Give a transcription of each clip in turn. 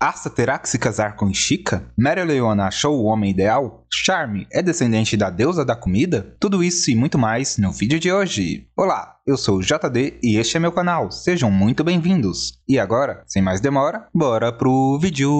Asta terá que se casar com Chica? Mary Leona achou o homem ideal? Charme é descendente da deusa da comida? Tudo isso e muito mais no vídeo de hoje. Olá, eu sou o JD e este é meu canal, sejam muito bem-vindos. E agora, sem mais demora, bora pro vídeo!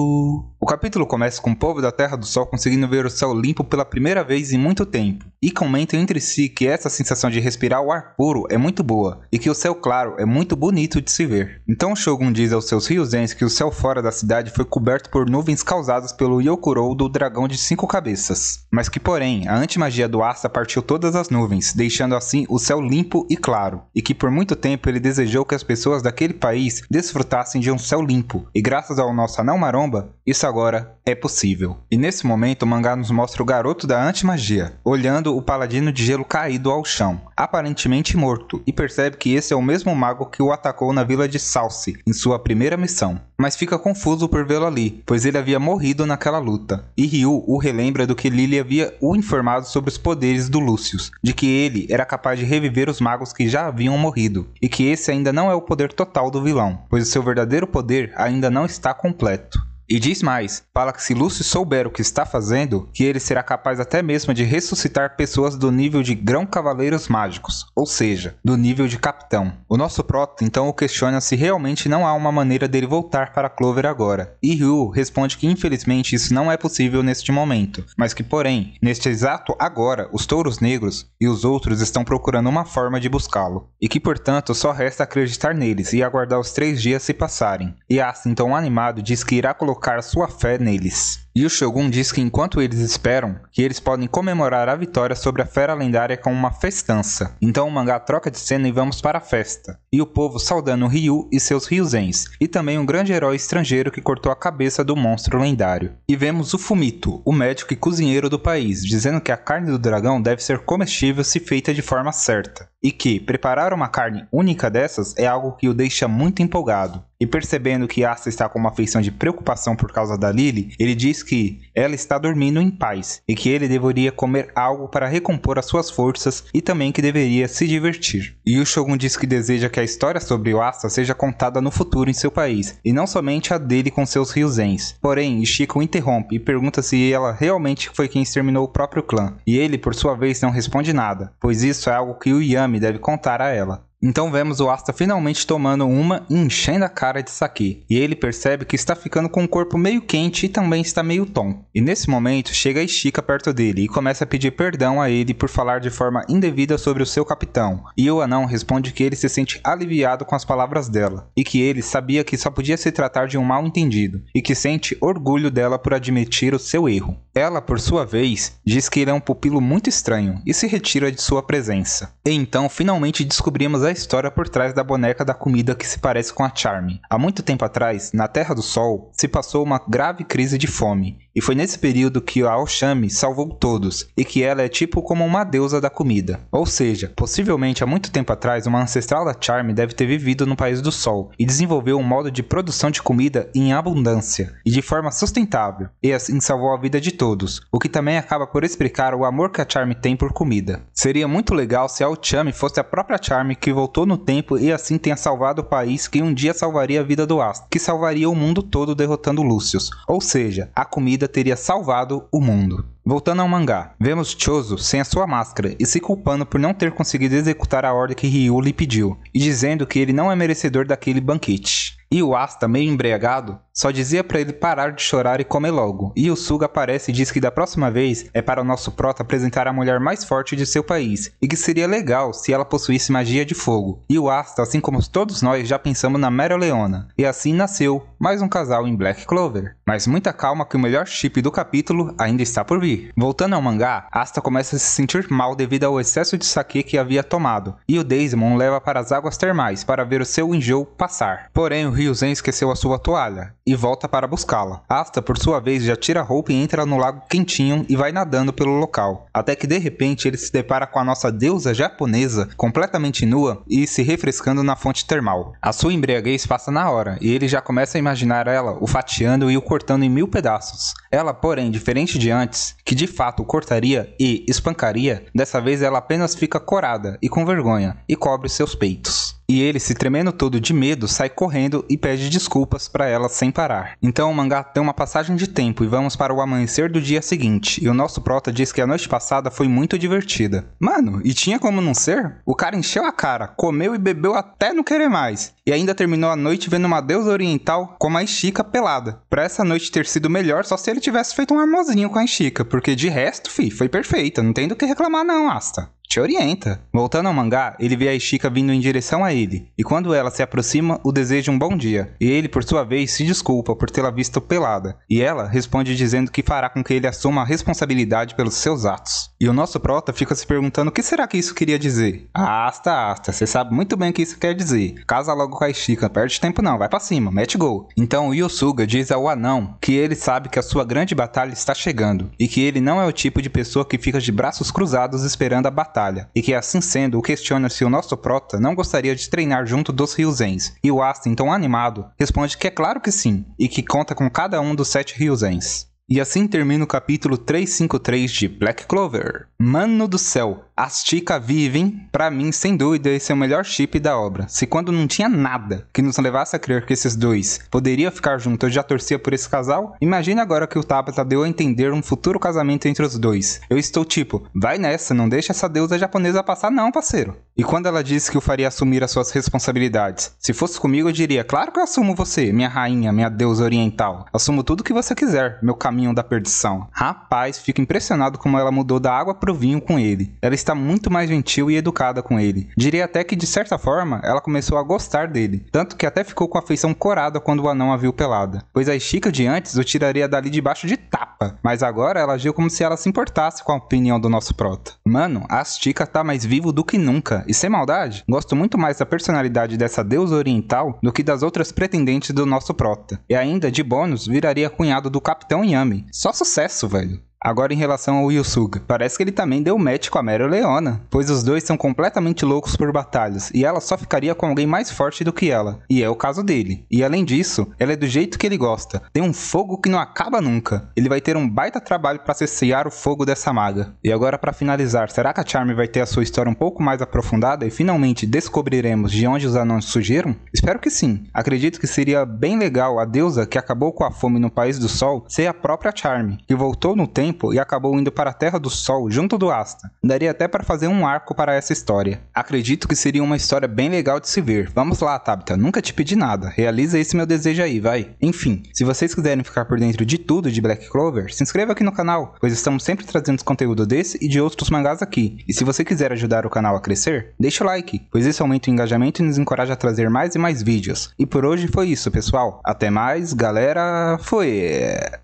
O capítulo começa com o povo da Terra do Sol conseguindo ver o céu limpo pela primeira vez em muito tempo, e comentam entre si que essa sensação de respirar o ar puro é muito boa, e que o céu claro é muito bonito de se ver. Então Shogun diz aos seus riozens que o céu fora da cidade foi coberto por nuvens causadas pelo Yokurou do dragão de cinco cabeças, mas que, porém, a antimagia do Asta partiu todas as nuvens, deixando assim o céu limpo e claro, e que por muito tempo ele desejou que as pessoas daquele país desfrutassem de um céu limpo, e graças ao nosso anão maromba, isso agora é possível. E nesse momento, o mangá nos mostra o garoto da antimagia, olhando o paladino de gelo caído ao chão, aparentemente morto, e percebe que esse é o mesmo mago que o atacou na vila de Salce, em sua primeira missão mas fica confuso por vê-lo ali, pois ele havia morrido naquela luta. E Ryu o relembra do que Lily havia o informado sobre os poderes do Lucius, de que ele era capaz de reviver os magos que já haviam morrido, e que esse ainda não é o poder total do vilão, pois o seu verdadeiro poder ainda não está completo. E diz mais: fala que se Lúcio souber o que está fazendo, que ele será capaz até mesmo de ressuscitar pessoas do nível de grão cavaleiros mágicos, ou seja, do nível de capitão. O nosso Proto então o questiona se realmente não há uma maneira dele voltar para Clover agora. E Ryu responde que infelizmente isso não é possível neste momento, mas que porém, neste exato agora, os touros negros e os outros estão procurando uma forma de buscá-lo, e que portanto só resta acreditar neles e aguardar os três dias se passarem. E Asta então animado diz que irá colocar colocar sua fé neles. E o Shogun diz que enquanto eles esperam, que eles podem comemorar a vitória sobre a fera lendária com uma festança. Então o mangá troca de cena e vamos para a festa. E o povo saudando Ryu e seus Ryuzens, e também um grande herói estrangeiro que cortou a cabeça do monstro lendário. E vemos o Fumito, o médico e cozinheiro do país, dizendo que a carne do dragão deve ser comestível se feita de forma certa. E que preparar uma carne única dessas é algo que o deixa muito empolgado. E percebendo que Asta está com uma feição de preocupação por causa da Lily, ele diz que ela está dormindo em paz e que ele deveria comer algo para recompor as suas forças e também que deveria se divertir. E o Shogun diz que deseja que a história sobre o Asta seja contada no futuro em seu país e não somente a dele com seus riozens. Porém, Ishiko interrompe e pergunta se ela realmente foi quem exterminou o próprio clã. E ele, por sua vez, não responde nada, pois isso é algo que o Yami deve contar a ela. Então vemos o Asta finalmente tomando uma e enchendo a cara de saque, e ele percebe que está ficando com o corpo meio quente e também está meio tom. E nesse momento chega a Ishika perto dele e começa a pedir perdão a ele por falar de forma indevida sobre o seu capitão, e o anão responde que ele se sente aliviado com as palavras dela, e que ele sabia que só podia se tratar de um mal entendido, e que sente orgulho dela por admitir o seu erro. Ela, por sua vez, diz que ele é um pupilo muito estranho e se retira de sua presença. E então finalmente descobrimos a história por trás da boneca da comida que se parece com a Charm. Há muito tempo atrás, na Terra do Sol, se passou uma grave crise de fome, e foi nesse período que a Oshami salvou todos, e que ela é tipo como uma deusa da comida. Ou seja, possivelmente há muito tempo atrás, uma ancestral da Charm deve ter vivido no País do Sol e desenvolveu um modo de produção de comida em abundância e de forma sustentável, e assim salvou a vida de todos todos, o que também acaba por explicar o amor que a Charme tem por comida. Seria muito legal se a Uchami fosse a própria Charme que voltou no tempo e assim tenha salvado o país que um dia salvaria a vida do Asta, que salvaria o mundo todo derrotando Lúcius. Ou seja, a comida teria salvado o mundo. Voltando ao mangá, vemos Chozo sem a sua máscara e se culpando por não ter conseguido executar a ordem que Ryu lhe pediu, e dizendo que ele não é merecedor daquele banquete. E o Asta, meio embriagado, só dizia para ele parar de chorar e comer logo. E o Suga aparece e diz que da próxima vez é para o nosso prota apresentar a mulher mais forte de seu país, e que seria legal se ela possuísse magia de fogo. E o Asta, assim como todos nós, já pensamos na Mera Leona. E assim nasceu mais um casal em Black Clover. Mas muita calma que o melhor chip do capítulo ainda está por vir. Voltando ao mangá, Asta começa a se sentir mal devido ao excesso de saque que havia tomado, e o Desmond leva para as águas termais para ver o seu enjoo passar. Porém, o Ryuzen esqueceu a sua toalha, e volta para buscá-la. Asta, por sua vez, já tira a roupa e entra no lago quentinho e vai nadando pelo local, até que de repente ele se depara com a nossa deusa japonesa completamente nua e se refrescando na fonte termal. A sua embriaguez passa na hora e ele já começa a imaginar ela o fatiando e o cortando em mil pedaços. Ela, porém, diferente de antes, que de fato cortaria e espancaria, dessa vez ela apenas fica corada e com vergonha e cobre seus peitos. E ele, se tremendo todo de medo, sai correndo e pede desculpas para ela sem parar. Então o mangá tem uma passagem de tempo e vamos para o amanhecer do dia seguinte. E o nosso prota diz que a noite passada foi muito divertida. Mano, e tinha como não ser? O cara encheu a cara, comeu e bebeu até não querer mais. E ainda terminou a noite vendo uma deusa oriental com uma Chica pelada. Pra essa noite ter sido melhor só se ele que tivesse feito um amorzinho com a Chica, porque de resto, fi, foi perfeita. Não tem do que reclamar, não, Asta te orienta. Voltando ao mangá, ele vê a Ishika vindo em direção a ele, e quando ela se aproxima, o deseja um bom dia, e ele por sua vez se desculpa por tê-la visto pelada, e ela responde dizendo que fará com que ele assuma a responsabilidade pelos seus atos. E o nosso prota fica se perguntando o que será que isso queria dizer. Ah, asta, asta, você sabe muito bem o que isso quer dizer. Casa logo com a Ishika, perde tempo não, vai para cima, mete gol. Então o Yosuga diz ao anão que ele sabe que a sua grande batalha está chegando, e que ele não é o tipo de pessoa que fica de braços cruzados esperando a batalha batalha, e que assim sendo questiona se o nosso prota não gostaria de treinar junto dos Ryuzens, e o Asta, então animado, responde que é claro que sim, e que conta com cada um dos sete Ryuzens. E assim termina o capítulo 353 de Black Clover. Mano do céu, as Tica Vivem, para mim, sem dúvida, esse é o melhor chip da obra. Se quando não tinha nada que nos levasse a crer que esses dois poderiam ficar juntos, eu já torcia por esse casal, imagine agora que o Tabata deu a entender um futuro casamento entre os dois. Eu estou tipo, vai nessa, não deixa essa deusa japonesa passar não, parceiro. E quando ela disse que o faria assumir as suas responsabilidades, se fosse comigo eu diria, claro que eu assumo você, minha rainha, minha deusa oriental. Assumo tudo que você quiser, meu caminho da perdição. Rapaz, fico impressionado como ela mudou da água pro vinho com ele. Ela está está muito mais gentil e educada com ele. Diria até que, de certa forma, ela começou a gostar dele, tanto que até ficou com a afeição corada quando o anão a viu pelada. Pois a Chica de antes o tiraria dali debaixo de tapa, mas agora ela agiu como se ela se importasse com a opinião do nosso prota. Mano, a Chica tá mais vivo do que nunca, e sem é maldade, gosto muito mais da personalidade dessa deusa oriental do que das outras pretendentes do nosso prota. E ainda, de bônus, viraria cunhado do Capitão Yami. Só sucesso, velho. Agora em relação ao Yusuga, parece que ele também deu match com a Meryl Leona, pois os dois são completamente loucos por batalhas, e ela só ficaria com alguém mais forte do que ela, e é o caso dele. E além disso, ela é do jeito que ele gosta, tem um fogo que não acaba nunca. Ele vai ter um baita trabalho para cessear o fogo dessa maga. E agora para finalizar, será que a Charme vai ter a sua história um pouco mais aprofundada e finalmente descobriremos de onde os anões surgiram? Espero que sim. Acredito que seria bem legal a deusa que acabou com a fome no País do Sol ser a própria Charme, que voltou no tempo tempo e acabou indo para a Terra do Sol junto do Asta. Daria até para fazer um arco para essa história. Acredito que seria uma história bem legal de se ver. Vamos lá, Tabitha, nunca te pedi nada. Realiza esse meu desejo aí, vai. Enfim, se vocês quiserem ficar por dentro de tudo de Black Clover, se inscreva aqui no canal, pois estamos sempre trazendo conteúdo desse e de outros mangás aqui. E se você quiser ajudar o canal a crescer, deixa o like, pois isso aumenta o engajamento e nos encoraja a trazer mais e mais vídeos. E por hoje foi isso, pessoal. Até mais, galera. Foi.